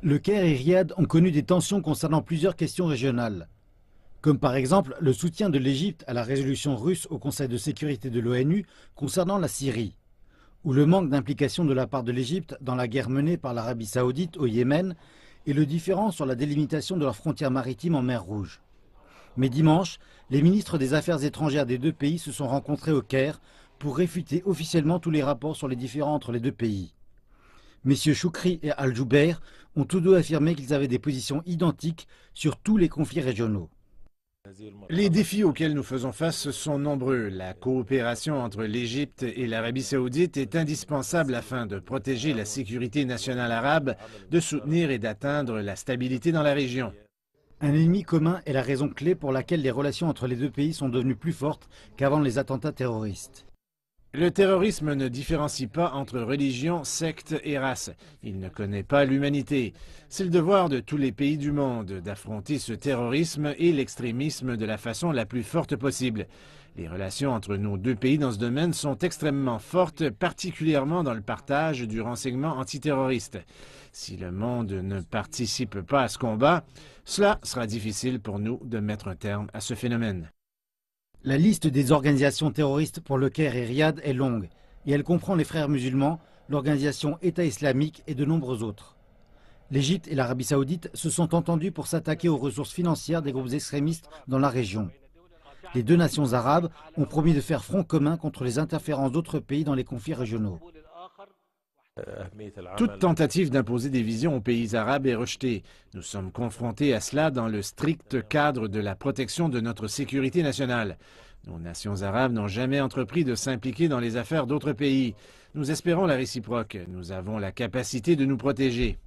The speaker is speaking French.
Le Caire et Riyad ont connu des tensions concernant plusieurs questions régionales, comme par exemple le soutien de l'Égypte à la résolution russe au Conseil de sécurité de l'ONU concernant la Syrie, ou le manque d'implication de la part de l'Égypte dans la guerre menée par l'Arabie saoudite au Yémen et le différend sur la délimitation de leurs frontières maritimes en mer Rouge. Mais dimanche, les ministres des Affaires étrangères des deux pays se sont rencontrés au Caire pour réfuter officiellement tous les rapports sur les différends entre les deux pays. Messieurs Choukri et Al-Jouber ont tous deux affirmé qu'ils avaient des positions identiques sur tous les conflits régionaux. Les défis auxquels nous faisons face sont nombreux. La coopération entre l'Égypte et l'Arabie saoudite est indispensable afin de protéger la sécurité nationale arabe, de soutenir et d'atteindre la stabilité dans la région. Un ennemi commun est la raison clé pour laquelle les relations entre les deux pays sont devenues plus fortes qu'avant les attentats terroristes. Le terrorisme ne différencie pas entre religion, secte et race. Il ne connaît pas l'humanité. C'est le devoir de tous les pays du monde d'affronter ce terrorisme et l'extrémisme de la façon la plus forte possible. Les relations entre nos deux pays dans ce domaine sont extrêmement fortes, particulièrement dans le partage du renseignement antiterroriste. Si le monde ne participe pas à ce combat, cela sera difficile pour nous de mettre un terme à ce phénomène. La liste des organisations terroristes pour le Caire et Riyad est longue et elle comprend les frères musulmans, l'organisation État islamique et de nombreux autres. L'Égypte et l'Arabie saoudite se sont entendus pour s'attaquer aux ressources financières des groupes extrémistes dans la région. Les deux nations arabes ont promis de faire front commun contre les interférences d'autres pays dans les conflits régionaux. Toute euh, tentative d'imposer des visions aux pays arabes est rejetée. Nous sommes confrontés à cela dans le strict cadre de la protection de notre sécurité nationale. Nos nations arabes n'ont jamais entrepris de s'impliquer dans les affaires d'autres pays. Nous espérons la réciproque. Nous avons la capacité de nous protéger.